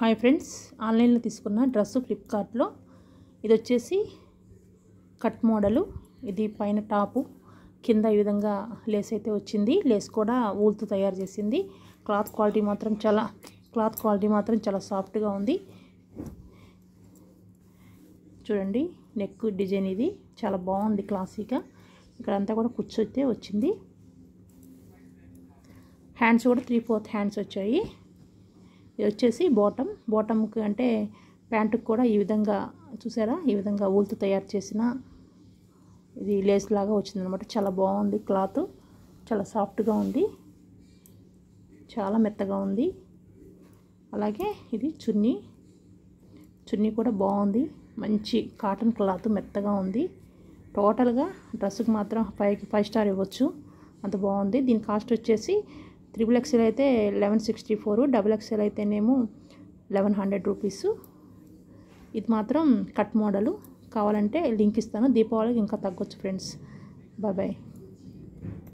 hi friends ఆన్లైన్లో తీసుకున్న dress ఫ్లిప్కార్ట్లో ఇది వచ్చేసి కట్ మోడలు ఇది పైన టాపు కింద ఈ విధంగా లేస్ అయితే వచ్చింది లేస్ కూడా ఊల్తో తయారు చేసింది క్లాత్ క్వాలిటీ మాత్రం చాలా క్లాత్ క్వాలిటీ మాత్రం చాలా సాఫ్ట్గా ఉంది చూడండి నెక్ డిజైన్ ఇది చాలా బాగుంది క్లాసీగా ఇక్కడంతా కూడా కూర్చొతే వచ్చింది హ్యాండ్స్ కూడా త్రీ ఫోర్త్ హ్యాండ్స్ వచ్చాయి ఇది వచ్చేసి బాటమ్ బాటమ్కి అంటే ప్యాంటుకి కూడా ఈ విధంగా చూసారా ఈ విధంగా ఊలుతు తయారు చేసిన ఇది లేస్ లాగా వచ్చిందనమాట చాలా బాగుంది క్లాత్ చాలా సాఫ్ట్గా ఉంది చాలా మెత్తగా ఉంది అలాగే ఇది చున్నీ చున్నీ కూడా బాగుంది మంచి కాటన్ క్లాత్ మెత్తగా ఉంది టోటల్గా డ్రెస్కి మాత్రం ఫైవ్ ఫైవ్ స్టార్ ఇవ్వచ్చు అంత బాగుంది దీని కాస్ట్ వచ్చేసి త్రిబుల్ ఎక్స్ఎల్ అయితే eleven sixty four double XL అయితేనేమో లెవెన్ హండ్రెడ్ రూపీస్ ఇది మాత్రం కట్ మోడలు కావాలంటే లింక్ ఇస్తాను దీపావళికి ఇంకా తగ్గొచ్చు ఫ్రెండ్స్ బాయ్